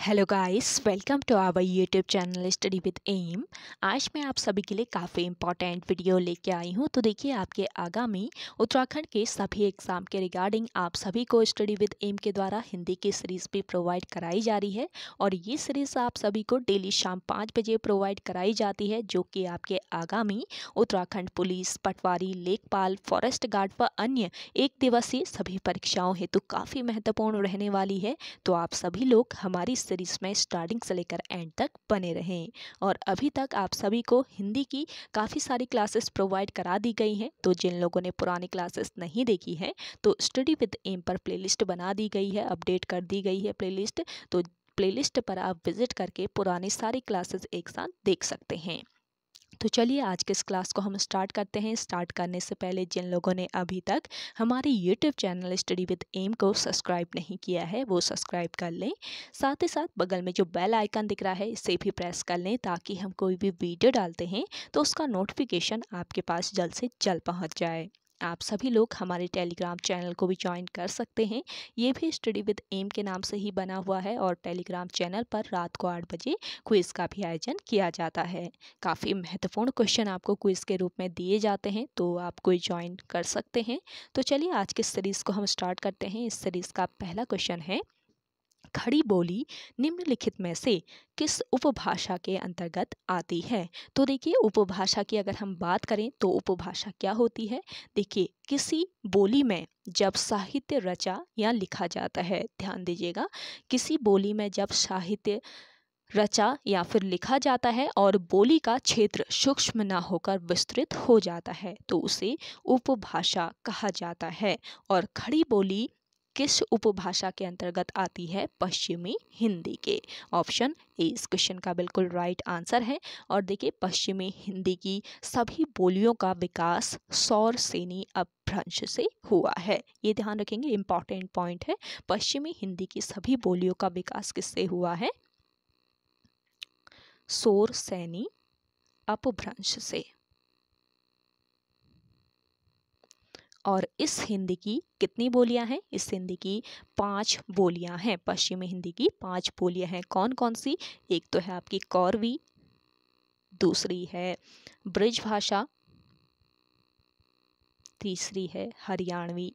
hello guys welcome to our YouTube channel study with M आज मैं आप सभी के लिए काफ़ी इंपॉर्टेंट वीडियो लेके आई हूं तो देखिए आपके आगामी उत्तराखंड के सभी एग्ज़ाम के रिगार्डिंग आप सभी को स्टडी विद एम के द्वारा हिंदी की सीरीज़ भी प्रोवाइड कराई जा रही है और ये सीरीज़ आप सभी को डेली शाम पाँच बजे प्रोवाइड कराई जाती है जो कि आपके आगामी उत्तराखंड पुलिस पटवारी लेखपाल फॉरेस्ट गार्ड व अन्य एक दिवसीय सभी परीक्षाओं हेतु काफ़ी महत्वपूर्ण रहने वाली है तो आप सभी लोग हमारी सीरीज़ में स्टार्टिंग से लेकर एंड तक बने रहें और अभी तक आप सभी को हिंदी की काफ़ी सारी क्लासेस प्रोवाइड करा दी गई हैं तो जिन लोगों ने पुरानी क्लासेस नहीं देखी हैं तो स्टडी विद एम पर प्ले बना दी गई है अपडेट कर दी गई है प्ले तो प्लेलिस्ट पर आप विजिट करके पुरानी सारी क्लासेस एक साथ देख सकते हैं तो चलिए आज के इस क्लास को हम स्टार्ट करते हैं स्टार्ट करने से पहले जिन लोगों ने अभी तक हमारे YouTube channel study with M को सब्सक्राइब नहीं किया है वो सब्सक्राइब कर लें साथ ही साथ बगल में जो बेल आइकन दिख रहा है इसे भी प्रेस कर लें ताकि हम कोई भी वीडियो डालते हैं तो उसका नोटिफिकेशन आपके पास जल्द से जल्द पहुँच जाए आप सभी लोग हमारे टेलीग्राम चैनल को भी ज्वाइन कर सकते हैं ये भी स्टडी विद एम के नाम से ही बना हुआ है और टेलीग्राम चैनल पर रात को आठ बजे क्विज़ का भी आयोजन किया जाता है काफ़ी महत्वपूर्ण क्वेश्चन आपको क्विज़ के रूप में दिए जाते हैं तो आप क्विज ज्वाइन कर सकते हैं तो चलिए आज की सीरीज़ को हम स्टार्ट करते हैं इस सीरीज़ का पहला क्वेश्चन है खड़ी बोली निम्नलिखित में से किस उपभाषा के अंतर्गत आती है तो देखिए उपभाषा की अगर हम बात करें तो उपभाषा क्या होती है देखिए किसी बोली में जब साहित्य रचा या लिखा जाता है ध्यान दीजिएगा किसी बोली में जब साहित्य रचा या फिर लिखा जाता है और बोली का क्षेत्र सूक्ष्म न होकर विस्तृत हो जाता है तो उसे उपभाषा कहा जाता है और खड़ी बोली किस उपभाषा के अंतर्गत आती है पश्चिमी हिंदी के ऑप्शन ए इस क्वेश्चन का बिल्कुल राइट आंसर है और देखिए पश्चिमी हिंदी की सभी बोलियों का विकास सौर सेनी अपभ्रंश से हुआ है ये ध्यान रखेंगे इंपॉर्टेंट पॉइंट है पश्चिमी हिंदी की सभी बोलियों का विकास किससे हुआ है सौर सैनी अपभ्रंश से और इस हिंदी की कितनी बोलियां हैं इस हिंदी की पांच बोलियां हैं पश्चिमी हिंदी की पांच बोलियां हैं कौन कौन सी एक तो है आपकी कौरवी दूसरी है ब्रिज भाषा तीसरी है हरियाणवी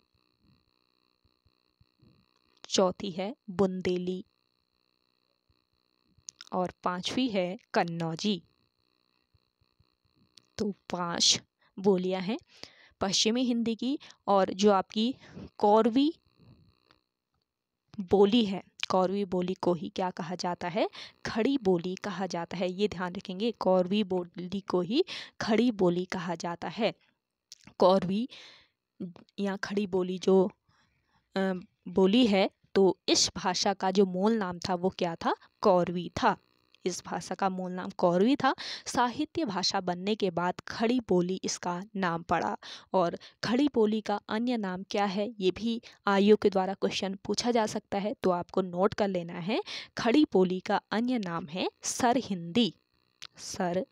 चौथी है बुंदेली और पांचवी है कन्नौजी तो पांच बोलियां हैं पश्चिमी हिंदी की और जो आपकी कौरवी बोली है कौरवी बोली को ही क्या कहा जाता है खड़ी बोली कहा जाता है ये ध्यान रखेंगे कौरवी बोली को ही खड़ी बोली कहा जाता है कौरवी या खड़ी बोली जो बोली है तो इस भाषा का जो मूल नाम था वो क्या था कौरवी था इस भाषा का मूल नाम कौरवी था साहित्य भाषा बनने के बाद खड़ी बोली इसका नाम पड़ा और खड़ी बोली का अन्य नाम क्या है ये भी आयोग के द्वारा क्वेश्चन पूछा जा सकता है तो आपको नोट कर लेना है खड़ी बोली का अन्य नाम है सर हिंदी सर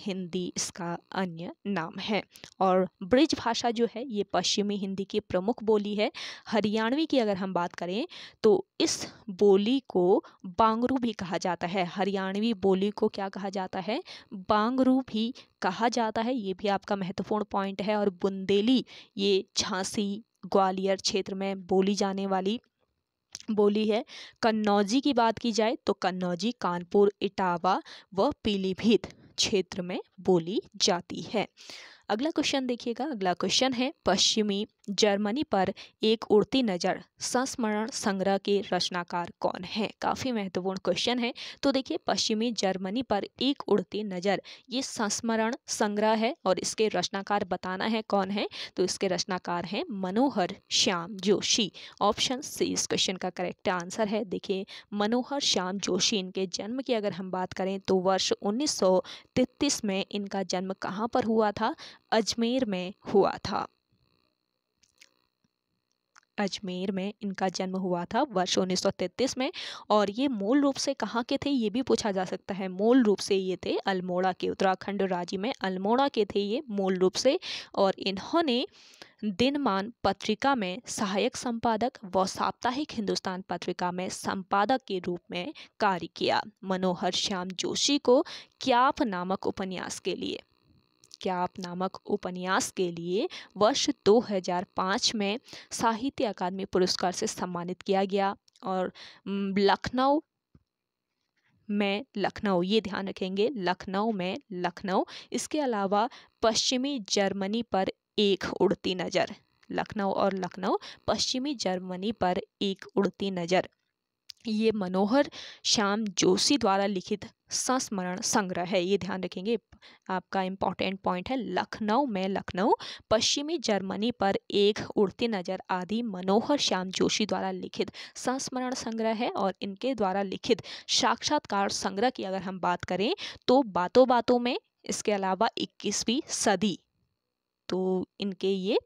हिंदी इसका अन्य नाम है और ब्रिज भाषा जो है ये पश्चिमी हिंदी की प्रमुख बोली है हरियाणवी की अगर हम बात करें तो इस बोली को बांगरू भी कहा जाता है हरियाणवी बोली को क्या कहा जाता है बांगरू भी कहा जाता है ये भी आपका महत्वपूर्ण पॉइंट है और बुंदेली ये झांसी ग्वालियर क्षेत्र में बोली जाने वाली बोली है कन्नौजी की बात की जाए तो कन्नौजी कानपुर इटावा व पीलीभीत क्षेत्र में बोली जाती है अगला क्वेश्चन देखिएगा अगला क्वेश्चन है पश्चिमी जर्मनी पर एक उड़ती नज़र संस्मरण संग्रह के रचनाकार कौन है काफ़ी महत्वपूर्ण क्वेश्चन है तो देखिए पश्चिमी जर्मनी पर एक उड़ती नज़र ये संस्मरण संग्रह है और इसके रचनाकार बताना है कौन है तो इसके रचनाकार हैं मनोहर श्याम जोशी ऑप्शन सी इस क्वेश्चन का करेक्ट आंसर है देखिए मनोहर श्याम जोशी इनके जन्म की अगर हम बात करें तो वर्ष उन्नीस में इनका जन्म कहाँ पर हुआ था अजमेर में हुआ था अजमेर में इनका जन्म हुआ था वर्ष उन्नीस में और ये मूल रूप से कहाँ के थे ये भी पूछा जा सकता है मूल रूप से ये थे अल्मोड़ा के उत्तराखंड राज्य में अल्मोड़ा के थे ये मूल रूप से और इन्होंने दिनमान पत्रिका में सहायक संपादक व साप्ताहिक हिंदुस्तान पत्रिका में संपादक के रूप में कार्य किया मनोहर श्याम जोशी को क्याप नामक उपन्यास के लिए आप नामक उपन्यास के लिए वर्ष 2005 में साहित्य अकादमी पुरस्कार से सम्मानित किया गया और लखनऊ में लखनऊ ये ध्यान रखेंगे लखनऊ में लखनऊ इसके अलावा पश्चिमी जर्मनी पर एक उड़ती नज़र लखनऊ और लखनऊ पश्चिमी जर्मनी पर एक उड़ती नज़र ये मनोहर श्याम जोशी द्वारा लिखित संस्मरण संग्रह है ये ध्यान रखेंगे आपका इम्पॉर्टेंट पॉइंट है लखनऊ में लखनऊ पश्चिमी जर्मनी पर एक उड़ती नजर आदि मनोहर श्याम जोशी द्वारा लिखित संस्मरण संग्रह है और इनके द्वारा लिखित साक्षात्कार संग्रह की अगर हम बात करें तो बातों बातों में इसके अलावा इक्कीसवीं सदी तो इनके ये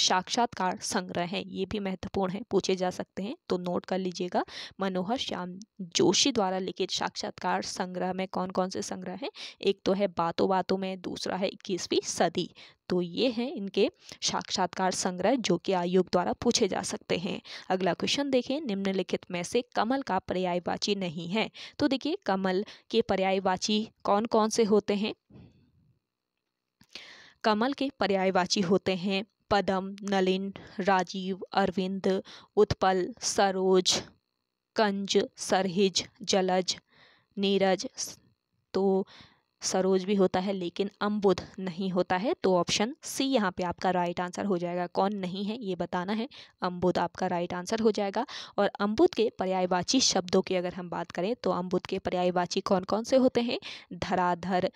साक्षात्कार संग्रह हैं ये भी महत्वपूर्ण है पूछे जा सकते हैं तो नोट कर लीजिएगा मनोहर श्याम जोशी द्वारा लिखित साक्षात्कार संग्रह में कौन कौन से संग्रह हैं एक तो है बातों बातों में दूसरा है इक्कीसवीं सदी तो ये हैं इनके साक्षात्कार संग्रह जो कि आयोग द्वारा पूछे जा सकते हैं अगला क्वेश्चन देखें निम्नलिखित में से कमल का पर्यायवाची नहीं है तो देखिए कमल के पर्यायवाची कौन कौन से होते हैं कमल के पर्यायवाची होते हैं पदम नलिन राजीव अरविंद उत्पल सरोज कंज सरहिज जलज नीरज तो सरोज भी होता है लेकिन अम्बुद नहीं होता है तो ऑप्शन सी यहाँ पे आपका राइट आंसर हो जाएगा कौन नहीं है ये बताना है अम्बुद आपका राइट आंसर हो जाएगा और अम्बुद के पर्यायवाची शब्दों की अगर हम बात करें तो अम्बुद के पर्यायवाची कौन कौन से होते हैं धराधर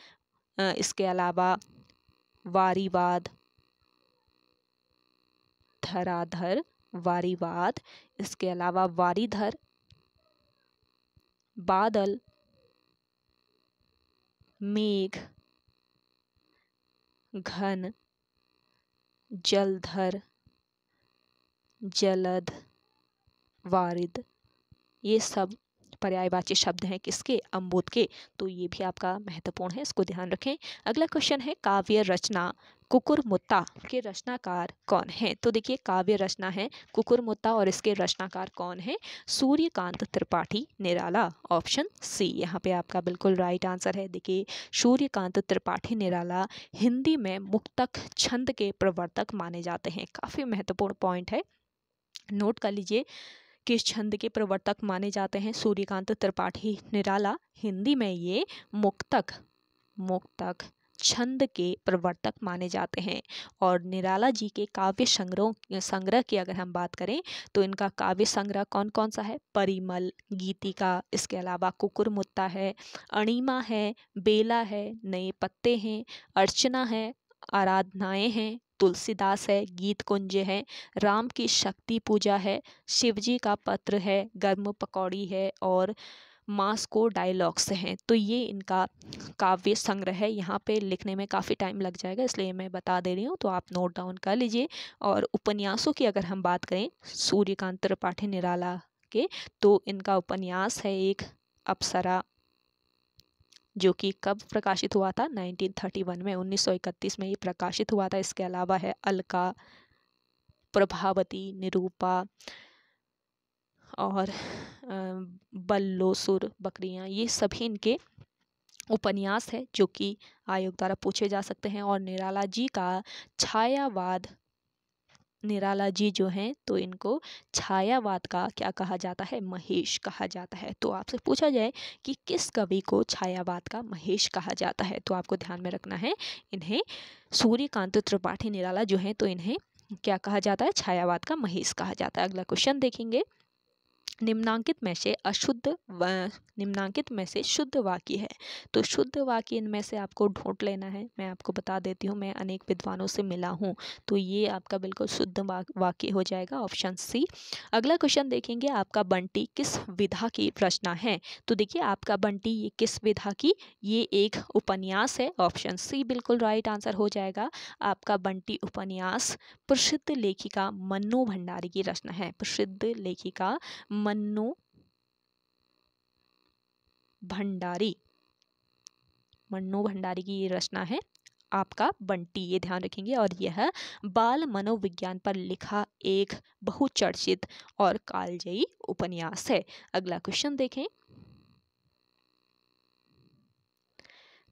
इसके अलावा वारीवाद धराधर वारीवाद इसके अलावा वारीधर बादल मेघ घन जलधर जलद वारिद ये सब पर्यायवाची शब्द हैं किसके अम्बुद के तो ये भी आपका महत्वपूर्ण है इसको ध्यान रखें अगला क्वेश्चन है काव्य रचना कुकुरमुत्ता के रचनाकार कौन हैं तो देखिए काव्य रचना है कुकुरमुत्ता और इसके रचनाकार कौन हैं सूर्यकांत त्रिपाठी निराला ऑप्शन सी यहाँ पे आपका बिल्कुल राइट आंसर है देखिए सूर्यकांत त्रिपाठी निराला हिंदी में मुक्तक छंद के प्रवर्तक माने जाते हैं काफ़ी महत्वपूर्ण पॉइंट है नोट कर लीजिए किस छंद के प्रवर्तक माने जाते हैं सूर्यकांत त्रिपाठी निराला हिंदी में ये मुक्तक मुक्तक छंद के प्रवर्तक माने जाते हैं और निराला जी के काव्य संग्रह संग्रह की अगर हम बात करें तो इनका काव्य संग्रह कौन कौन सा है परिमल गीतिका इसके अलावा कुकुर मुत्ता है अणिमा है बेला है नए पत्ते हैं अर्चना है आराधनाएं हैं तुलसीदास है गीत कुंज है राम की शक्ति पूजा है शिव जी का पत्र है गर्म पकौड़ी है और मास्को डायलॉग्स हैं तो ये इनका काव्य संग्रह है यहाँ पे लिखने में काफ़ी टाइम लग जाएगा इसलिए मैं बता दे रही हूँ तो आप नोट डाउन कर लीजिए और उपन्यासों की अगर हम बात करें सूर्यकांत त्रिपाठी निराला के तो इनका उपन्यास है एक अप्सरा जो कि कब प्रकाशित हुआ था 1931 में 1931 में ये प्रकाशित हुआ था इसके अलावा है अलका प्रभावती निरूपा और बल्लोसुर बकरियां बकरियाँ ये सभी इनके उपन्यास है जो कि आयोग द्वारा पूछे जा सकते हैं और निराला जी का छायावाद निराला जी जो हैं तो इनको छायावाद का क्या कहा जाता है महेश कहा जाता है तो आपसे पूछा जाए कि किस कवि को छायावाद का महेश कहा जाता है तो आपको ध्यान में रखना है इन्हें सूर्यकांत त्रिपाठी निराला जो हैं तो इन्हें क्या कहा जाता है छायावाद का महेश कहा जाता है अगला क्वेश्चन देखेंगे निम्नांकित में से अशुद्ध निम्नांकित में से शुद्ध वाक्य है तो शुद्ध वाक्य इनमें से आपको ढूंढ लेना है मैं आपको बता देती हूँ मैं अनेक विद्वानों से मिला हूँ तो ये आपका बिल्कुल शुद्ध वाक्य हो जाएगा ऑप्शन सी अगला क्वेश्चन देखेंगे आपका बंटी किस विधा की रचना है तो देखिए आपका बंटी ये किस विधा की ये एक उपन्यास है ऑप्शन सी बिल्कुल राइट आंसर हो जाएगा आपका बंटी उपन्यास प्रसिद्ध लेखिका मन्नू भंडारी की रचना है प्रसिद्ध लेखिका मन्नू भंडारी मन्नू भंडारी की ये रचना है आपका बंटी ये ध्यान रखेंगे और यह बाल मनोविज्ञान पर लिखा एक बहुचर्चित और कालजयी उपन्यास है अगला क्वेश्चन देखें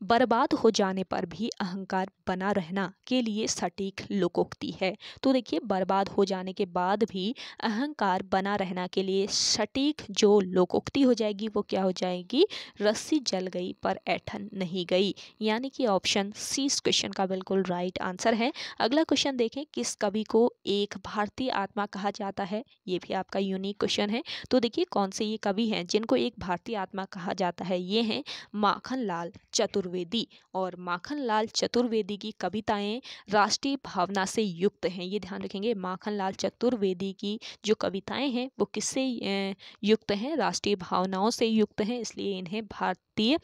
बर्बाद हो जाने पर भी अहंकार बना रहना के लिए सटीक लोकोक्ति है तो देखिए बर्बाद हो जाने के बाद भी अहंकार बना रहना के लिए सटीक जो लोकोक्ति हो जाएगी वो क्या हो जाएगी रस्सी जल गई पर ऐठन नहीं गई यानी कि ऑप्शन सी इस क्वेश्चन का बिल्कुल राइट आंसर है अगला क्वेश्चन देखें किस कवि को एक भारतीय आत्मा कहा जाता है ये भी आपका यूनिक क्वेश्चन है तो देखिए कौन से ये कवि हैं जिनको एक भारतीय आत्मा कहा जाता है ये हैं माखन लाल चतुर्वेदी चतुर्वेदी और माखनलाल चतुर्वेदी की कविताएं राष्ट्रीय भावना से युक्त हैं ये ध्यान रखेंगे माखनलाल चतुर्वेदी की जो कविताएं हैं वो किससे युक्त हैं राष्ट्रीय भावनाओं से युक्त हैं इसलिए इन्हें भारतीय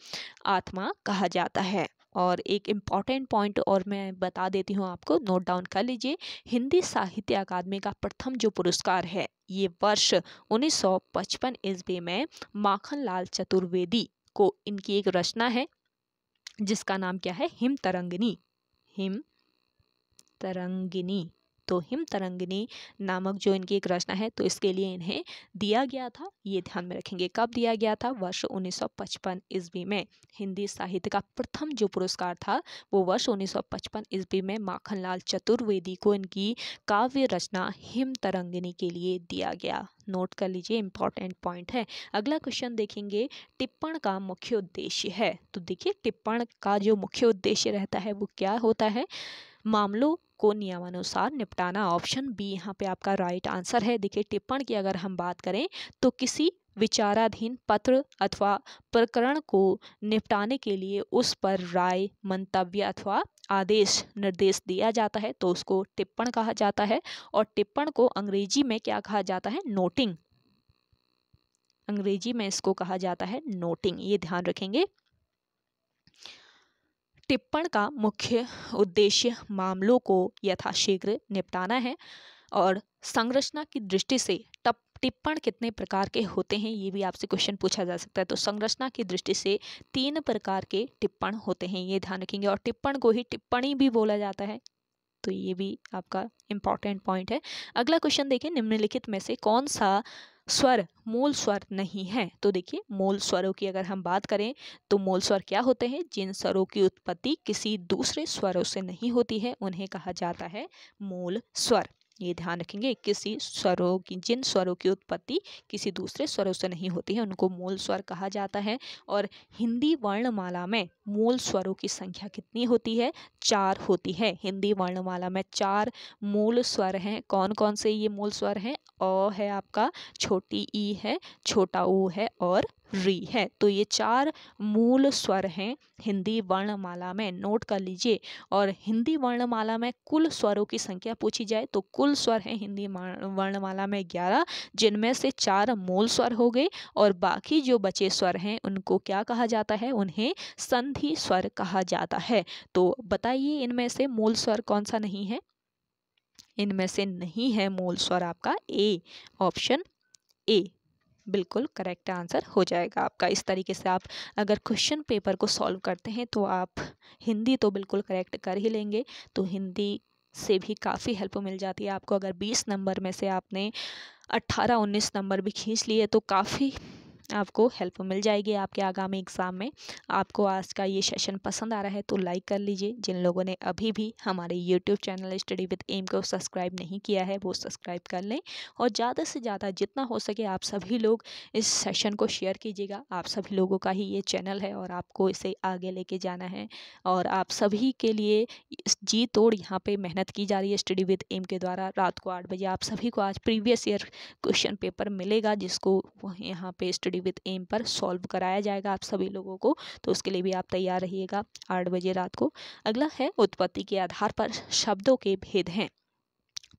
आत्मा कहा जाता है और एक इम्पॉर्टेंट पॉइंट और मैं बता देती हूँ आपको नोट डाउन कर लीजिए हिंदी साहित्य अकादमी का प्रथम जो पुरस्कार है ये वर्ष 1955 सौ पचपन ईस्वी में माखनलाल चतुर्वेदी को इनकी एक रचना है जिसका नाम क्या है हिम तरंगिनी हिम तरंगिनी तो हिम तरंगनी नामक जो इनकी एक रचना है तो इसके लिए इन्हें दिया गया था ये ध्यान में रखेंगे कब दिया गया था वर्ष 1955 ईस्वी में हिंदी साहित्य का प्रथम जो पुरस्कार था वो वर्ष 1955 ईस्वी में माखनलाल चतुर्वेदी को इनकी काव्य रचना हिम तरंगिनी के लिए दिया गया नोट कर लीजिए इंपॉर्टेंट पॉइंट है अगला क्वेश्चन देखेंगे टिप्पण का मुख्य उद्देश्य है तो देखिए टिप्पण का जो मुख्य उद्देश्य रहता है वो क्या होता है मामलों को नियमानुसार निपटाना ऑप्शन बी यहाँ पे आपका राइट आंसर है देखिए टिप्पण की अगर हम बात करें तो किसी विचाराधीन पत्र अथवा प्रकरण को निपटाने के लिए उस पर राय मंतव्य अथवा आदेश निर्देश दिया जाता है तो उसको टिप्पण कहा जाता है और टिप्पण को अंग्रेजी में क्या कहा जाता है नोटिंग अंग्रेजी में इसको कहा जाता है नोटिंग ये ध्यान रखेंगे टिप्पण का मुख्य उद्देश्य मामलों को यथाशीघ्र निपटाना है और संरचना की दृष्टि से टप टिप्पण कितने प्रकार के होते हैं ये भी आपसे क्वेश्चन पूछा जा सकता है तो संरचना की दृष्टि से तीन प्रकार के टिप्पण होते हैं ये ध्यान रखेंगे और टिप्पण को ही टिप्पणी भी बोला जाता है तो ये भी आपका इम्पॉर्टेंट पॉइंट है अगला क्वेश्चन देखें निम्नलिखित में से कौन सा स्वर मूल स्वर नहीं है तो देखिए मूल स्वरों की अगर हम बात करें तो मूल स्वर क्या होते हैं जिन स्वरों की उत्पत्ति किसी दूसरे स्वरों से नहीं होती है उन्हें कहा जाता है मूल स्वर ये ध्यान रखेंगे किसी स्वरों की जिन स्वरों की उत्पत्ति किसी दूसरे स्वरों से नहीं होती है उनको मूल स्वर कहा जाता है और हिंदी वर्णमाला में मूल स्वरों की संख्या कितनी होती है चार होती है हिंदी वर्णमाला में चार मूल स्वर हैं कौन कौन से ये मूल स्वर हैं अ है आपका छोटी ई है छोटा ऊ है और री है तो ये चार मूल स्वर हैं हिंदी वर्णमाला में नोट कर लीजिए और हिंदी वर्णमाला में कुल स्वरों की संख्या पूछी जाए तो कुल स्वर हैं हिंदी वर्णमाला में ग्यारह जिनमें से चार मूल स्वर हो गए और बाकी जो बचे स्वर हैं उनको क्या कहा जाता है उन्हें संधि स्वर कहा जाता है तो बताइए इनमें से मूल स्वर कौन सा नहीं है इनमें से नहीं है मूल स्वर आपका ए ऑप्शन ए बिल्कुल करेक्ट आंसर हो जाएगा आपका इस तरीके से आप अगर क्वेश्चन पेपर को सॉल्व करते हैं तो आप हिंदी तो बिल्कुल करेक्ट कर ही लेंगे तो हिंदी से भी काफ़ी हेल्प मिल जाती है आपको अगर बीस नंबर में से आपने अट्ठारह उन्नीस नंबर भी खींच लिए तो काफ़ी आपको हेल्प मिल जाएगी आपके आगामी एग्ज़ाम में आपको आज का ये सेशन पसंद आ रहा है तो लाइक कर लीजिए जिन लोगों ने अभी भी हमारे YouTube channel study with M को सब्सक्राइब नहीं किया है वो सब्सक्राइब कर लें और ज़्यादा से ज़्यादा जितना हो सके आप सभी लोग इस सेशन को शेयर कीजिएगा आप सभी लोगों का ही ये चैनल है और आपको इसे आगे लेके जाना है और आप सभी के लिए जी तोड़ यहाँ पर मेहनत की जा रही है स्टडी विद एम के द्वारा रात को आठ बजे आप सभी को आज प्रीवियस ईयर क्वेश्चन पेपर मिलेगा जिसको यहाँ पर स्टडी पीएससी विद एम पर सॉल्व कराया जाएगा आप सभी लोगों को तो उसके लिए भी आप तैयार रहिएगा आठ बजे रात को अगला है उत्पत्ति के आधार पर शब्दों के भेद हैं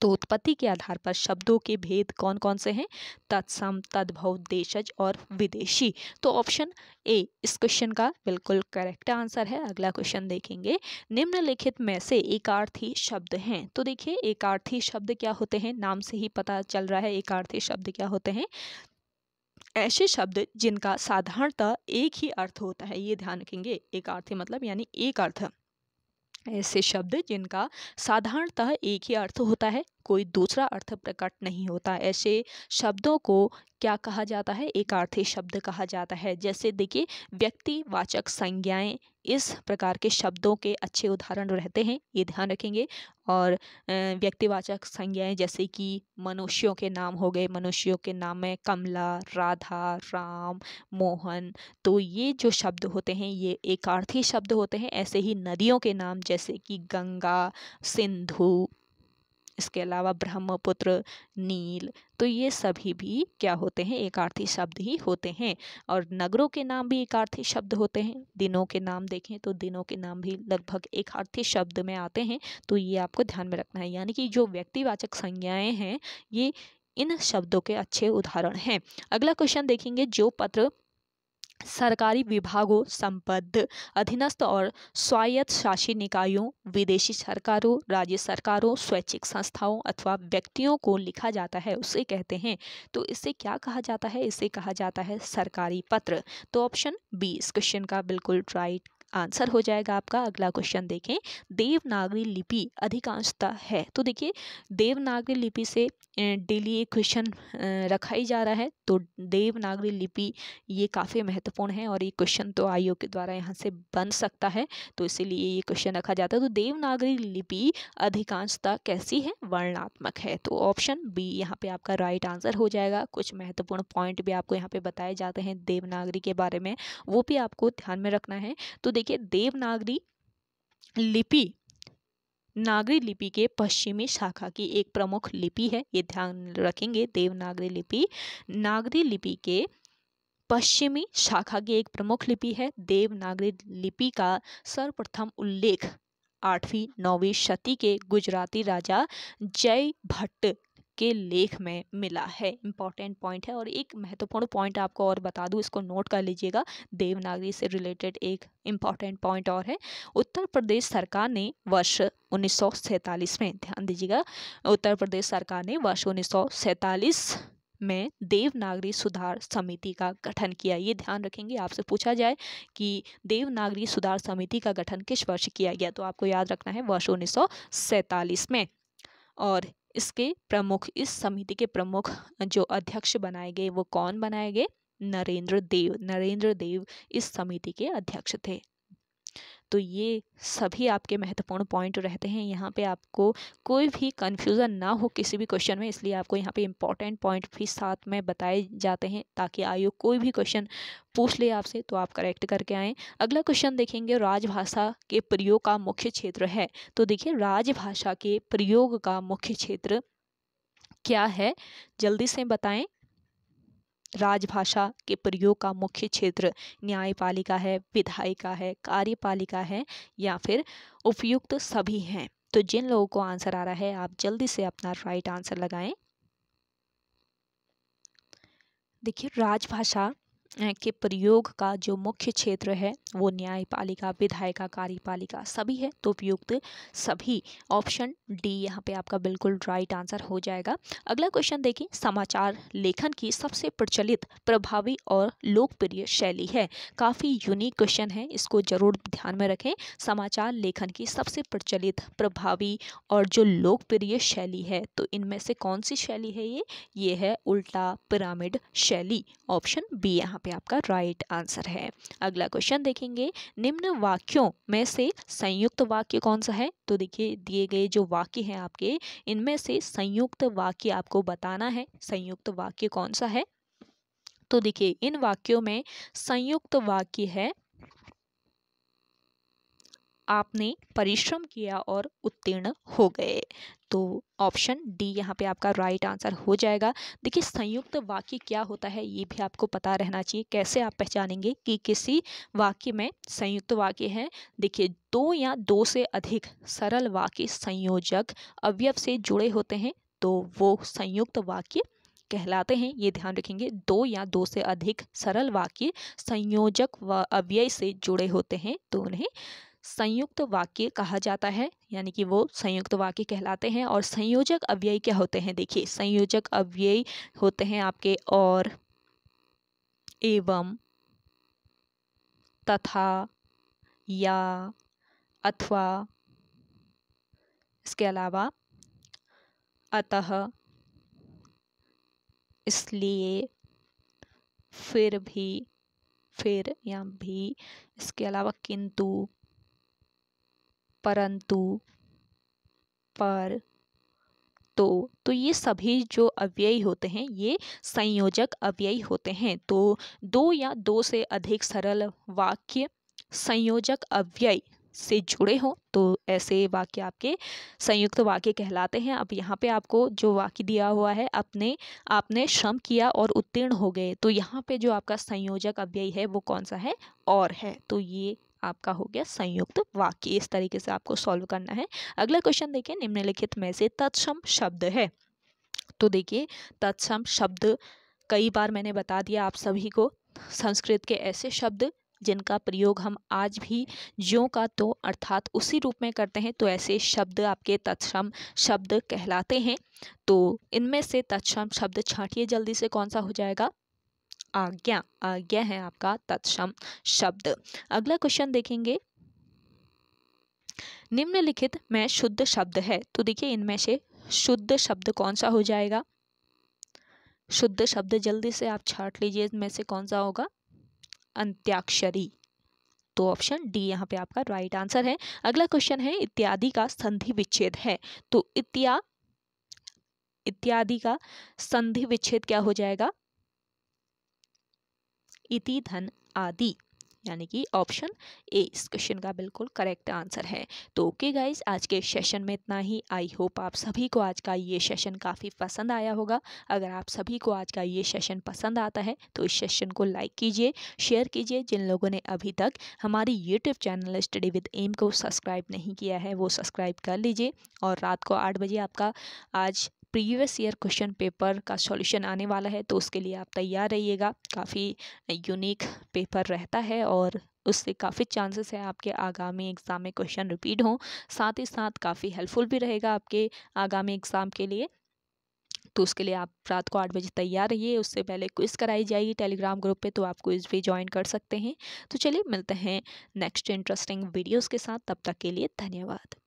तो उत्पत्ति के आधार पर शब्दों के भेद कौन कौन से हैं तत्सम तद्भव देशज और विदेशी तो ऑप्शन ए इस क्वेश्चन का बिल्कुल करेक्ट आंसर है अगला क्वेश्चन देखेंगे निम्नलिखित में से एकार्थी शब्द हैं तो देखिए एकार्थी शब्द क्या होते हैं नाम से ही पता चल रहा है एकार्थी शब्द क्या होते हैं ऐसे शब्द जिनका साधारणतः एक ही अर्थ होता है ये ध्यान रखेंगे एक अर्थ मतलब यानी एक अर्थ ऐसे शब्द जिनका साधारणतः एक ही अर्थ होता है कोई दूसरा अर्थ प्रकट नहीं होता ऐसे शब्दों को क्या कहा जाता है एकार्थी शब्द कहा जाता है जैसे देखिए व्यक्तिवाचक संज्ञाएं इस प्रकार के शब्दों के अच्छे उदाहरण रहते हैं ये ध्यान रखेंगे और व्यक्तिवाचक संज्ञाएं जैसे कि मनुष्यों के नाम हो गए मनुष्यों के नाम में कमला राधा राम मोहन तो ये जो शब्द होते हैं ये एकार्थी शब्द होते हैं ऐसे ही नदियों के नाम जैसे कि गंगा सिंधु इसके अलावा ब्रह्मपुत्र नील तो ये सभी भी क्या होते हैं एकार्थी शब्द ही होते हैं और नगरों के नाम भी एकार्थी शब्द होते हैं दिनों के नाम देखें तो दिनों के नाम भी लगभग एकार्थी शब्द में आते हैं तो ये आपको ध्यान में रखना है यानी कि जो व्यक्तिवाचक संज्ञाएँ हैं ये इन शब्दों के अच्छे उदाहरण हैं अगला क्वेश्चन देखेंगे जो पत्र सरकारी विभागों संबद्ध अधीनस्थ और स्वायत्त शासी निकायों विदेशी सरकारों राज्य सरकारों स्वैच्छिक संस्थाओं अथवा व्यक्तियों को लिखा जाता है उसे कहते हैं तो इसे क्या कहा जाता है इसे कहा जाता है सरकारी पत्र तो ऑप्शन बी इस क्वेश्चन का बिल्कुल राइट आंसर हो जाएगा आपका अगला क्वेश्चन देखें देवनागरी लिपि अधिकांशता है तो देखिए देवनागरी लिपि से डेली एक क्वेश्चन रखा ही जा रहा है तो देवनागरी लिपि ये काफ़ी महत्वपूर्ण है और ये क्वेश्चन तो आयोग के द्वारा यहाँ से बन सकता है तो इसीलिए ये क्वेश्चन रखा जाता है तो देवनागरी लिपि अधिकांशता कैसी है वर्णात्मक है तो ऑप्शन बी यहाँ पे आपका राइट आंसर हो जाएगा कुछ महत्वपूर्ण पॉइंट भी आपको यहाँ पे बताए जाते हैं देवनागरी के बारे में वो भी आपको ध्यान में रखना है तो देखिए देवनागरी लिपि नागरी लिपि के पश्चिमी शाखा की एक प्रमुख लिपि है ये ध्यान रखेंगे देवनागरी लिपि नागरी लिपि के पश्चिमी शाखा की एक प्रमुख लिपि है देवनागरी लिपि का सर्वप्रथम उल्लेख आठवीं नौवीं शती के गुजराती राजा जय भट्ट के लेख में मिला है इंपॉर्टेंट पॉइंट है और एक महत्वपूर्ण पॉइंट आपको और बता दूँ इसको नोट कर लीजिएगा देवनागरी से रिलेटेड एक इम्पॉर्टेंट पॉइंट और है उत्तर प्रदेश सरकार ने वर्ष उन्नीस में ध्यान दीजिएगा उत्तर प्रदेश सरकार ने वर्ष उन्नीस में देवनागरी सुधार समिति का गठन किया ये ध्यान रखेंगे आपसे पूछा जाए कि देवनागरी सुधार समिति का गठन किस वर्ष किया गया तो आपको याद रखना है वर्ष उन्नीस में और इसके प्रमुख इस समिति के प्रमुख जो अध्यक्ष बनाए गए वो कौन बनाए गए नरेंद्र देव नरेंद्र देव इस समिति के अध्यक्ष थे तो ये सभी आपके महत्वपूर्ण पॉइंट रहते हैं यहाँ पे आपको कोई भी कन्फ्यूज़न ना हो किसी भी क्वेश्चन में इसलिए आपको यहाँ पे इंपॉर्टेंट पॉइंट भी साथ में बताए जाते हैं ताकि आयोग कोई भी क्वेश्चन पूछ ले आपसे तो आप करेक्ट करके आएँ अगला क्वेश्चन देखेंगे राजभाषा के प्रयोग का मुख्य क्षेत्र है तो देखिए राजभाषा के प्रयोग का मुख्य क्षेत्र क्या है जल्दी से बताएं राजभाषा के प्रयोग का मुख्य क्षेत्र न्यायपालिका है विधायिका है कार्यपालिका है या फिर उपयुक्त सभी हैं तो जिन लोगों को आंसर आ रहा है आप जल्दी से अपना राइट आंसर लगाएं देखिए राजभाषा के प्रयोग का जो मुख्य क्षेत्र है वो न्यायपालिका विधायिका कार्यपालिका सभी है तो उपयुक्त सभी ऑप्शन डी यहाँ पे आपका बिल्कुल राइट आंसर हो जाएगा अगला क्वेश्चन देखिए समाचार लेखन की सबसे प्रचलित प्रभावी और लोकप्रिय शैली है काफ़ी यूनिक क्वेश्चन है इसको जरूर ध्यान में रखें समाचार लेखन की सबसे प्रचलित प्रभावी और जो लोकप्रिय शैली है तो इनमें से कौन सी शैली है ये ये है उल्टा पिरामिड शैली ऑप्शन बी यहाँ यहाँ पे आपका राइट आंसर है अगला क्वेश्चन देखेंगे निम्न वाक्यों में से संयुक्त वाक्य कौन सा है तो देखिए दिए गए जो वाक्य हैं आपके इनमें से संयुक्त वाक्य आपको बताना है संयुक्त वाक्य कौन सा है तो देखिए इन वाक्यों में संयुक्त वाक्य है आपने परिश्रम किया और उत्तीर्ण हो गए तो ऑप्शन डी यहाँ पे आपका राइट आंसर हो जाएगा देखिए संयुक्त वाक्य क्या होता है ये भी आपको पता रहना चाहिए कैसे आप पहचानेंगे कि किसी वाक्य में संयुक्त वाक्य है देखिए दो या दो से अधिक सरल वाक्य संयोजक अवयव से जुड़े होते हैं तो वो संयुक्त वाक्य कहलाते हैं ये ध्यान रखेंगे दो या दो से अधिक सरल वाक्य संयोजक व वा अव्यय से जुड़े होते हैं तो उन्हें संयुक्त वाक्य कहा जाता है यानी कि वो संयुक्त वाक्य कहलाते हैं और संयोजक अव्यय क्या होते हैं देखिए संयोजक अव्यय होते हैं आपके और एवं तथा या अथवा इसके अलावा अतः इसलिए फिर भी फिर या भी इसके अलावा किंतु परंतु पर तो तो ये सभी जो अव्ययी होते हैं ये संयोजक अव्ययी होते हैं तो दो या दो से अधिक सरल वाक्य संयोजक अव्यय से जुड़े हों तो ऐसे वाक्य आपके संयुक्त वाक्य कहलाते हैं अब यहाँ पे आपको जो वाक्य दिया हुआ है अपने आपने श्रम किया और उत्तीर्ण हो गए तो यहाँ पे जो आपका संयोजक अव्यय है वो कौन सा है और है तो ये आपका हो गया संयुक्त वाक्य इस तरीके से आपको सॉल्व करना है अगला क्वेश्चन देखिए निम्नलिखित में से तत्सम शब्द है तो देखिए तत्सम शब्द कई बार मैंने बता दिया आप सभी को संस्कृत के ऐसे शब्द जिनका प्रयोग हम आज भी ज्यों का तो अर्थात उसी रूप में करते हैं तो ऐसे शब्द आपके तत्सम शब्द कहलाते हैं तो इनमें से तत्सम शब्द छाटिए जल्दी से कौन सा हो जाएगा आज्ञा आज्ञा है आपका तत्सम शब्द अगला क्वेश्चन देखेंगे निम्नलिखित में शुद्ध शब्द है तो देखिए इनमें से शुद्ध शब्द कौन सा हो जाएगा शुद्ध शब्द जल्दी से आप छाट लीजिए इनमें से कौन सा होगा अंत्याक्षरी तो ऑप्शन डी यहाँ पे आपका राइट आंसर है अगला क्वेश्चन है इत्यादि का संधि विच्छेद है तो इत्या इत्यादि का संधि विच्छेद क्या हो जाएगा इति धन आदि यानी कि ऑप्शन ए इस क्वेश्चन का बिल्कुल करेक्ट आंसर है तो ओके okay गाइज आज के सेशन में इतना ही आई होप आप सभी को आज का ये सेशन काफ़ी पसंद आया होगा अगर आप सभी को आज का ये सेशन पसंद आता है तो इस सेशन को लाइक कीजिए शेयर कीजिए जिन लोगों ने अभी तक हमारी YouTube channel study with M को सब्सक्राइब नहीं किया है वो सब्सक्राइब कर लीजिए और रात को आठ बजे आपका आज प्रीवियस ईयर क्वेश्चन पेपर का सॉल्यूशन आने वाला है तो उसके लिए आप तैयार रहिएगा काफ़ी यूनिक पेपर रहता है और उससे काफ़ी चांसेस है आपके आगामी एग्ज़ाम में क्वेश्चन रिपीट हों साथ ही साथ काफ़ी हेल्पफुल भी रहेगा आपके आगामी एग्ज़ाम के लिए तो उसके लिए आप रात को आठ बजे तैयार रहिए उससे पहले क्विज़ कराई जाएगी टेलीग्राम ग्रुप पे तो आप क्विज़ भी ज्वाइन कर सकते हैं तो चलिए मिलते हैं नेक्स्ट इंटरेस्टिंग वीडियोस के साथ तब तक के लिए धन्यवाद